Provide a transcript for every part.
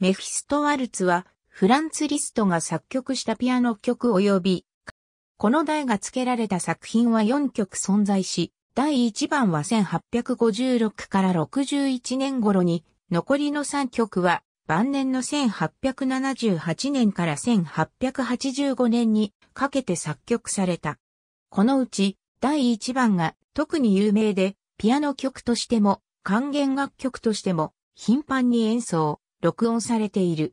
メフィストワルツは、フランツ・リストが作曲したピアノ曲及び、この題が付けられた作品は4曲存在し、第1番は1856から61年頃に、残りの3曲は、晩年の1878年から1885年にかけて作曲された。このうち、第1番が特に有名で、ピアノ曲としても、管弦楽曲としても、頻繁に演奏。録音されている。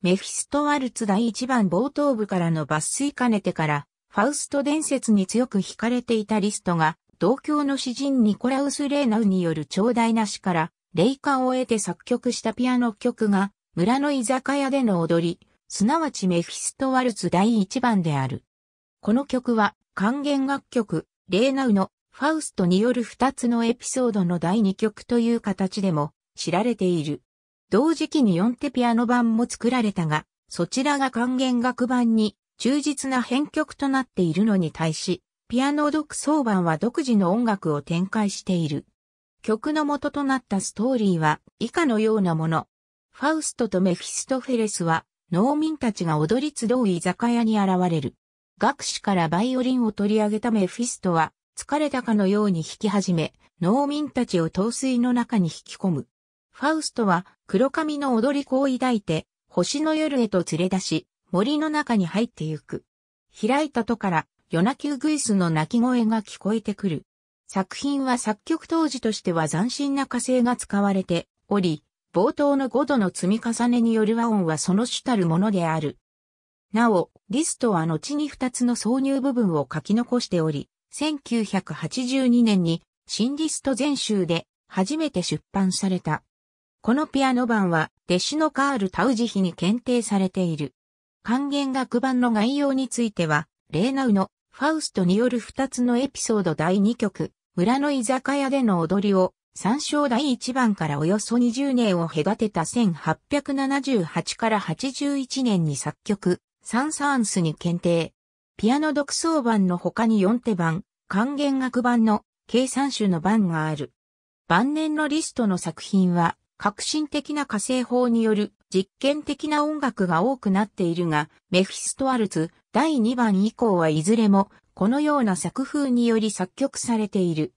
メフィストワルツ第1番冒頭部からの抜粋兼ねてから、ファウスト伝説に強く惹かれていたリストが、同郷の詩人ニコラウス・レーナウによる長大な詩から、霊感を得て作曲したピアノ曲が、村の居酒屋での踊り、すなわちメフィストワルツ第1番である。この曲は、還元楽曲、レーナウのファウストによる二つのエピソードの第2曲という形でも知られている。同時期に4手ピアノ版も作られたが、そちらが還元楽版に忠実な編曲となっているのに対し、ピアノ独奏版は独自の音楽を展開している。曲の元となったストーリーは以下のようなもの。ファウストとメフィストフェレスは農民たちが踊り集う居酒屋に現れる。学士からバイオリンを取り上げたメフィストは疲れたかのように弾き始め、農民たちを陶水の中に引き込む。ファウストは黒髪の踊り子を抱いて、星の夜へと連れ出し、森の中に入ってゆく。開いた戸から夜泣きグイスの鳴き声が聞こえてくる。作品は作曲当時としては斬新な火星が使われており、冒頭の5度の積み重ねによる和音はその主たるものである。なお、リストは後に2つの挿入部分を書き残しており、1982年に新リスト全集で初めて出版された。このピアノ版は、弟子のカール・タウジヒに検定されている。還元楽版の概要については、レーナウのファウストによる2つのエピソード第2曲、村の居酒屋での踊りを、参照第1番からおよそ20年を隔てた1878から81年に作曲、サンサーンスに検定。ピアノ独奏版の他に4手版、還元楽版の計算種の版がある。晩年のリストの作品は、革新的な火星法による実験的な音楽が多くなっているが、メフィストアルツ第2番以降はいずれもこのような作風により作曲されている。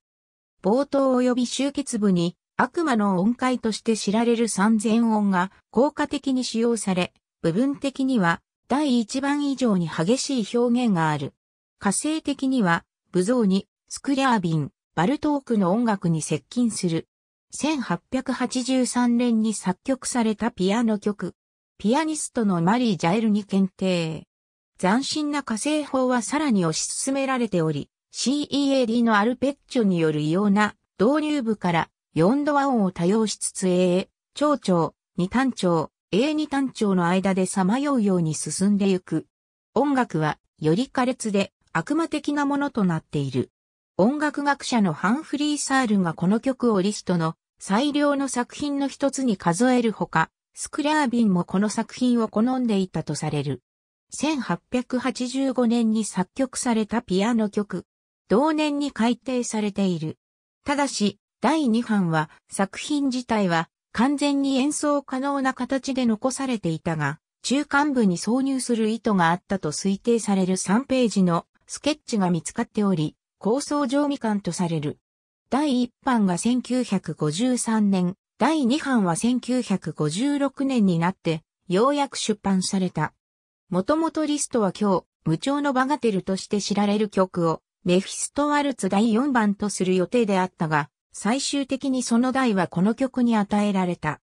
冒頭及び終結部に悪魔の音階として知られる三千音が効果的に使用され、部分的には第1番以上に激しい表現がある。火星的には、武蔵に、スクリャービン、バルトークの音楽に接近する。1883年に作曲されたピアノ曲、ピアニストのマリー・ジャエルに検定。斬新な火星法はさらに推し進められており、CEAD のアルペッチョによる異様な導入部から4度和音を多用しつつ AA、長調、二単調、A 二単調の間でさまようように進んでいく。音楽はより苛烈で悪魔的なものとなっている。音楽学者のハンフリー・サールがこの曲をリストの最良の作品の一つに数えるほか、スクラービンもこの作品を好んでいたとされる。1885年に作曲されたピアノ曲、同年に改訂されている。ただし、第2版は作品自体は完全に演奏可能な形で残されていたが、中間部に挿入する意図があったと推定される3ページのスケッチが見つかっており、構想上未完とされる。第1版が1953年、第2版は1956年になって、ようやく出版された。もともとリストは今日、無調のバガテルとして知られる曲を、メフィストワルツ第4番とする予定であったが、最終的にその題はこの曲に与えられた。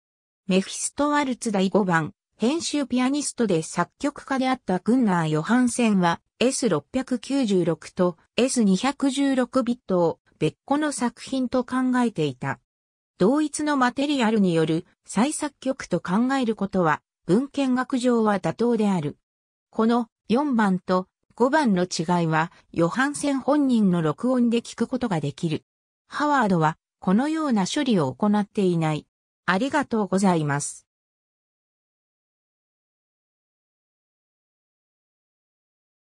メフィストワルツ第5番、編集ピアニストで作曲家であったグンナー・ヨハンセンは S696 と S216 ビットを別個の作品と考えていた。同一のマテリアルによる再作曲と考えることは文献学上は妥当である。この4番と5番の違いはヨハンセン本人の録音で聞くことができる。ハワードはこのような処理を行っていない。ありがとうございます。